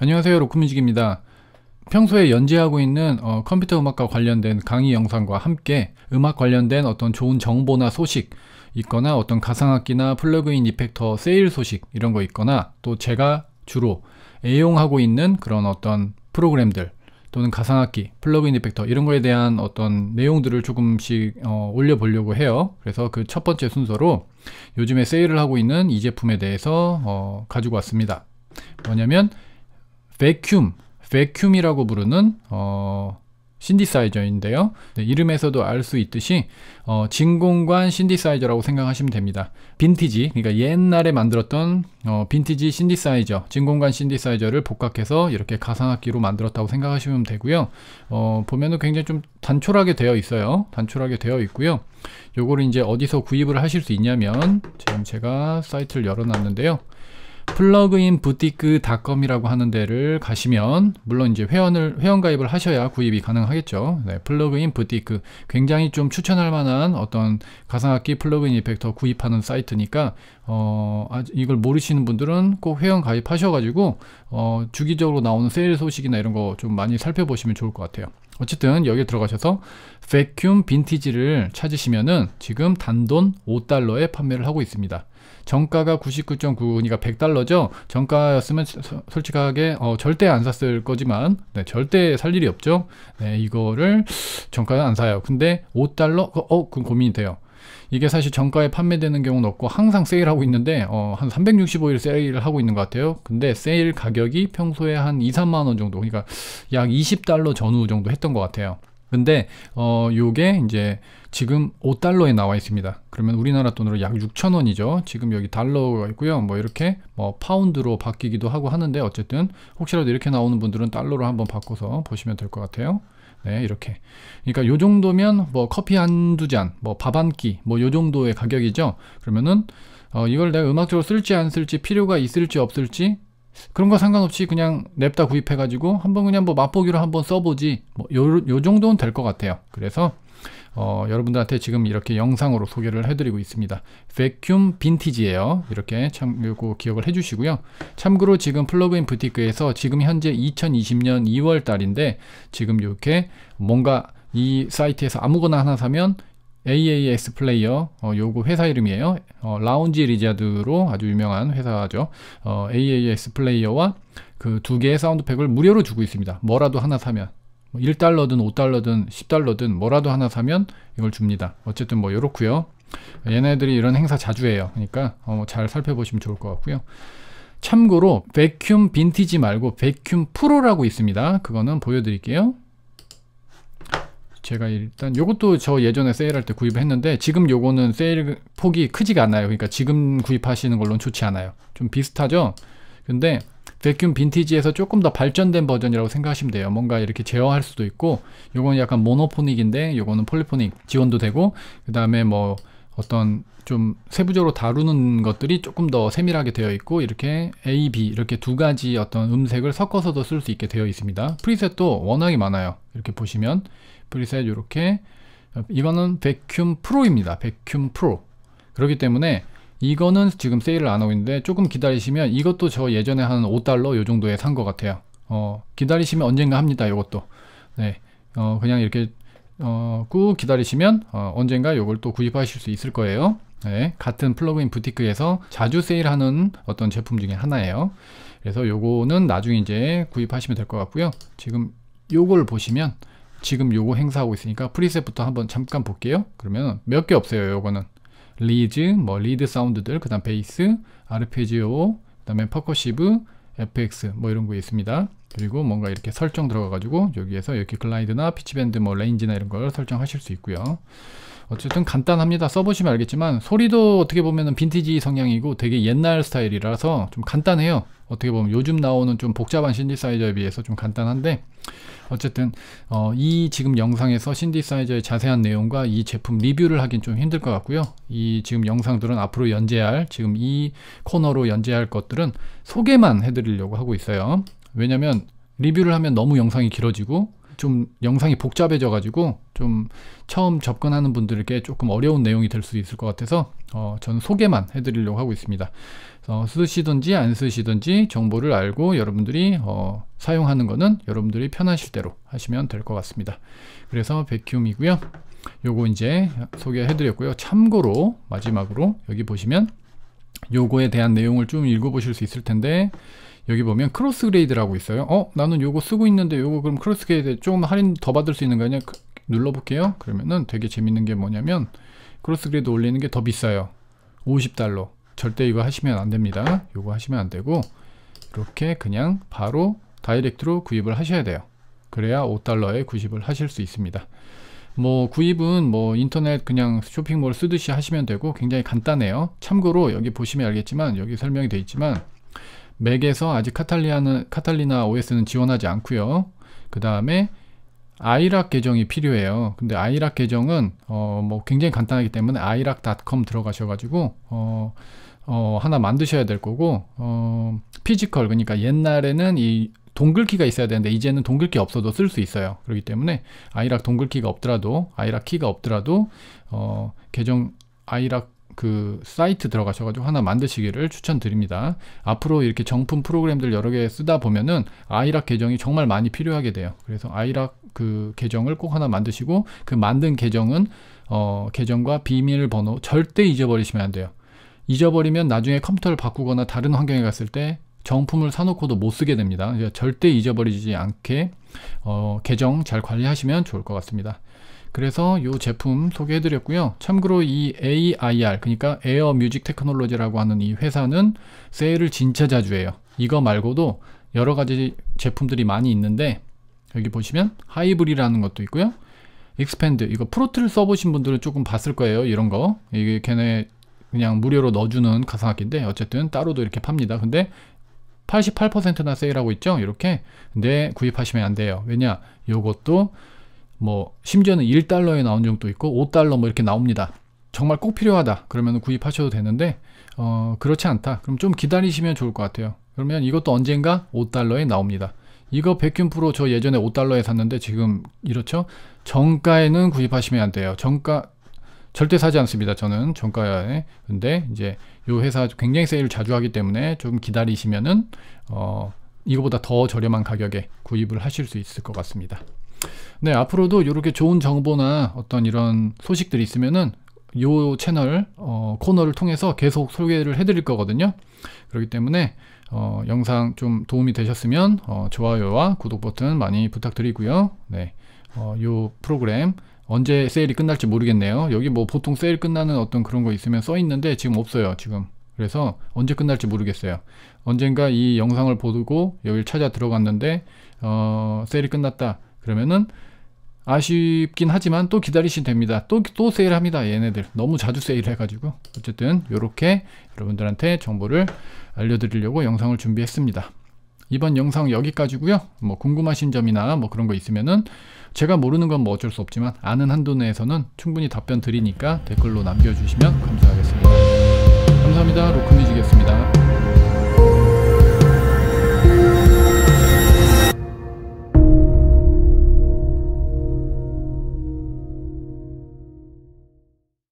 안녕하세요 로크뮤직입니다 평소에 연재하고 있는 어, 컴퓨터 음악과 관련된 강의 영상과 함께 음악 관련된 어떤 좋은 정보나 소식 있거나 어떤 가상악기나 플러그인 이펙터 세일 소식 이런 거 있거나 또 제가 주로 애용하고 있는 그런 어떤 프로그램들 또는 가상악기, 플러그인 이펙터 이런 거에 대한 어떤 내용들을 조금씩 어, 올려보려고 해요. 그래서 그 첫 번째 순서로 요즘에 세일을 하고 있는 이 제품에 대해서 어, 가지고 왔습니다. 뭐냐면 vacuum, vacuum이라고 부르는 어, 신디사이저인데요. 네, 이름에서도 알 수 있듯이 어, 진공관 신디사이저라고 생각하시면 됩니다. 빈티지, 그러니까 옛날에 만들었던 어, 빈티지 신디사이저, 진공관 신디사이저를 복각해서 이렇게 가상악기로 만들었다고 생각하시면 되고요. 어, 보면은 굉장히 좀 단촐하게 되어 있어요. 단촐하게 되어 있고요. 요거를 이제 어디서 구입을 하실 수 있냐면 지금 제가 사이트를 열어놨는데요. 플러그인 부티크닷컴이라고 하는 데를 가시면 물론 이제 회원을 회원 가입을 하셔야 구입이 가능하겠죠. 네, 플러그인 부티크 굉장히 좀 추천할 만한 어떤 가상악기 플러그인 이펙터 구입하는 사이트니까 어, 이걸 모르시는 분들은 꼭 회원 가입하셔가지고 어, 주기적으로 나오는 세일 소식이나 이런 거 좀 많이 살펴보시면 좋을 것 같아요. 어쨌든 여기에 들어가셔서 vacuum 빈티지를 찾으시면은 지금 단돈 5달러에 판매를 하고 있습니다. 정가가 99.99니까 100달러죠. 정가였으면 솔직하게 어, 절대 안 샀을 거지만 네, 절대 살 일이 없죠. 네, 이거를 정가는 안 사요. 근데 5달러? 어, 어 그건 고민이 돼요. 이게 사실 정가에 판매되는 경우는 없고 항상 세일하고 있는데 어, 한 365일 세일을 하고 있는 것 같아요. 근데 세일 가격이 평소에 한 2, 3만 원 정도 그러니까 약 20달러 전후 정도 했던 것 같아요. 근데 어 요게 이제 지금 5달러에 나와 있습니다. 그러면 우리나라 돈으로 약 6천 원이죠. 지금 여기 달러가 있고요. 뭐 이렇게 뭐 파운드로 바뀌기도 하고 하는데 어쨌든 혹시라도 이렇게 나오는 분들은 달러로 한번 바꿔서 보시면 될 것 같아요. 네, 이렇게. 그러니까 요 정도면 뭐 커피 한두 잔, 뭐 밥 한 끼, 뭐요 정도의 가격이죠. 그러면은 어, 이걸 내가 음악적으로 쓸지 안 쓸지 필요가 있을지 없을지 그런 거 상관없이 그냥 냅다 구입해가지고 한번 그냥 뭐 맛보기로 한번 써보지 뭐 요, 요 정도는 될 것 같아요. 그래서 어, 여러분들한테 지금 이렇게 영상으로 소개를 해드리고 있습니다. 베큐 빈티지예요. 이렇게 참 요거 기억을 해주시고요. 참고로 지금 플러그인 부티크에서 지금 현재 2020년 2월 달인데 지금 이렇게 뭔가 이 사이트에서 아무거나 하나 사면 AAS 플레이어 어, 요거 회사 이름이에요. 어, 라운지 리자드로 아주 유명한 회사죠. 어, AAS 플레이어와 그 두 개의 사운드팩을 무료로 주고 있습니다. 뭐라도 하나 사면 1달러든 뭐 5달러든 10달러든 뭐라도 하나 사면 이걸 줍니다. 어쨌든 뭐요렇구요 얘네들이 이런 행사 자주 해요. 그러니까 어, 뭐 잘 살펴보시면 좋을 것 같고요. 참고로 베큐 빈티지 말고 베큐 프로라고 있습니다. 그거는 보여드릴게요. 제가 일단 요것도 저 예전에 세일할 때 구입했는데 지금 요거는 세일 폭이 크지가 않아요. 그러니까 지금 구입하시는 걸로는 좋지 않아요. 좀 비슷하죠? 근데 백균 빈티지에서 조금 더 발전된 버전이라고 생각하시면 돼요. 뭔가 이렇게 제어할 수도 있고 요거는 약간 모노포닉인데 요거는 폴리포닉 지원도 되고 그 다음에 뭐 어떤 좀 세부적으로 다루는 것들이 조금 더 세밀하게 되어 있고 이렇게 A, B 이렇게 두 가지 어떤 음색을 섞어서도 쓸 수 있게 되어 있습니다. 프리셋도 워낙에 많아요. 이렇게 보시면 프리셋 이렇게 이거는 백큐 프로입니다. 백큐 프로 그렇기 때문에 이거는 지금 세일을 안 하고 있는데 조금 기다리시면 이것도 저 예전에 한 5달러 요 정도에 산 것 같아요. 어, 기다리시면 언젠가 합니다. 요것도 네, 어, 그냥 이렇게 어, 꾹 기다리시면 어, 언젠가 요걸또 구입하실 수 있을 거예요. 네, 같은 플러그인 부티크에서 자주 세일하는 어떤 제품 중에 하나예요. 그래서 요거는 나중에 이제 구입하시면 될 것 같고요. 지금 요걸 보시면 지금 요거 행사하고 있으니까 프리셋부터 한번 잠깐 볼게요. 그러면 몇 개 없어요. 요거는 리즈, 뭐 리드 사운드들, 그 다음 베이스, 아르페지오, 그 다음에 퍼커시브, FX 뭐 이런 거 있습니다. 그리고 뭔가 이렇게 설정 들어가가지고 여기에서 이렇게 글라이드나 피치밴드 뭐 레인지나 이런 걸 설정하실 수 있고요. 어쨌든 간단합니다. 써보시면 알겠지만 소리도 어떻게 보면 빈티지 성향이고 되게 옛날 스타일이라서 좀 간단해요. 어떻게 보면 요즘 나오는 좀 복잡한 신디사이저에 비해서 좀 간단한데 어쨌든 어, 이 지금 영상에서 신디사이저의 자세한 내용과 이 제품 리뷰를 하긴 좀 힘들 것 같고요. 이 지금 영상들은 앞으로 연재할 지금 이 코너로 연재할 것들은 소개만 해드리려고 하고 있어요. 왜냐면 리뷰를 하면 너무 영상이 길어지고 좀 영상이 복잡해져 가지고 좀 처음 접근하는 분들께 조금 어려운 내용이 될 수도 있을 것 같아서 어, 저는 소개만 해드리려고 하고 있습니다. 어, 쓰시든지 안 쓰시든지 정보를 알고 여러분들이 어, 사용하는 것은 여러분들이 편하실 대로 하시면 될 것 같습니다. 그래서 백큐이고요. 요거 이제 소개해드렸고요. 참고로 마지막으로 여기 보시면 요거에 대한 내용을 좀 읽어보실 수 있을 텐데 여기 보면 크로스 그레이드라고 있어요. 어? 나는 요거 쓰고 있는데 요거 그럼 크로스 그레이드 조금 할인 더 받을 수 있는 거 아니야? 눌러볼게요. 그러면은 되게 재밌는 게 뭐냐면 크로스 그레이드 올리는 게 더 비싸요. 50달러. 절대 이거 하시면 안 됩니다. 요거 하시면 안 되고 이렇게 그냥 바로 다이렉트로 구입을 하셔야 돼요. 그래야 5달러에 구입을 하실 수 있습니다. 뭐 구입은 뭐 인터넷 그냥 쇼핑몰 쓰듯이 하시면 되고 굉장히 간단해요. 참고로 여기 보시면 알겠지만 여기 설명이 되어 있지만 맥에서 아직 카탈리아는, 카탈리나 OS는 지원하지 않고요. 그 다음에 아이락 계정이 필요해요. 근데 아이락 계정은 어, 뭐 굉장히 간단하기 때문에 아이락.com 들어가셔가지고 어, 어, 하나 만드셔야 될 거고 어, 피지컬 그러니까 옛날에는 이 동글키가 있어야 되는데 이제는 동글키 없어도 쓸 수 있어요. 그렇기 때문에 아이락 동글키가 없더라도 아이락 키가 없더라도 어, 계정 아이락 그 사이트 들어가셔가지고 하나 만드시기를 추천드립니다. 앞으로 이렇게 정품 프로그램들 여러 개 쓰다 보면은 아이락 계정이 정말 많이 필요하게 돼요. 그래서 아이락 그 계정을 꼭 하나 만드시고 그 만든 계정은 어, 계정과 비밀번호 절대 잊어버리시면 안 돼요. 잊어버리면 나중에 컴퓨터를 바꾸거나 다른 환경에 갔을 때 정품을 사놓고도 못 쓰게 됩니다. 절대 잊어버리지 않게 어, 계정 잘 관리하시면 좋을 것 같습니다. 그래서 이 제품 소개해드렸고요. 참고로 이 그러니까 AIR, 그러니까 에어 뮤직 테크놀로지라고 하는 이 회사는 세일을 진짜 자주 해요. 이거 말고도 여러 가지 제품들이 많이 있는데 여기 보시면 하이브리라는 것도 있고요. 익스펜드, 이거 프로트를 써보신 분들은 조금 봤을 거예요. 이런 거. 이게 걔네 그냥 무료로 넣어주는 가상악기인데 어쨌든 따로도 이렇게 팝니다. 근데 88%나 세일하고 있죠? 이렇게. 근데 구입하시면 안 돼요. 왜냐? 요것도 뭐 심지어는 1달러에 나온 정도 있고 5달러 뭐 이렇게 나옵니다. 정말 꼭 필요하다 그러면 구입하셔도 되는데 어, 그렇지 않다. 그럼 좀 기다리시면 좋을 것 같아요. 그러면 이것도 언젠가 5달러에 나옵니다. 이거 백균 프로 저 예전에 5달러에 샀는데 지금 이렇죠? 정가에는 구입하시면 안 돼요. 정가 절대 사지 않습니다. 저는 정가에. 근데 이제 요 회사 굉장히 세일을 자주 하기 때문에 조금 기다리시면은 어 이거보다 더 저렴한 가격에 구입을 하실 수 있을 것 같습니다. 네, 앞으로도 이렇게 좋은 정보나 어떤 이런 소식들이 있으면은 요 채널 어, 코너를 통해서 계속 소개를 해드릴 거거든요. 그렇기 때문에 어, 영상 좀 도움이 되셨으면 어, 좋아요와 구독 버튼 많이 부탁드리고요. 네, 어, 요 프로그램 언제 세일이 끝날지 모르겠네요. 여기 뭐 보통 세일 끝나는 어떤 그런 거 있으면 써 있는데 지금 없어요. 지금 그래서 언제 끝날지 모르겠어요. 언젠가 이 영상을 보고 여기를 찾아 들어갔는데 어, 세일이 끝났다. 그러면은 아쉽긴 하지만 또 기다리시면 됩니다. 또, 또 세일합니다. 얘네들. 너무 자주 세일해가지고. 어쨌든 이렇게 여러분들한테 정보를 알려드리려고 영상을 준비했습니다. 이번 영상 여기까지고요. 뭐 궁금하신 점이나 뭐 그런 거 있으면은 제가 모르는 건 뭐 어쩔 수 없지만 아는 한도 내에서는 충분히 답변 드리니까 댓글로 남겨주시면 감사하겠습니다. 감사합니다. 로크뮤직이었습니다.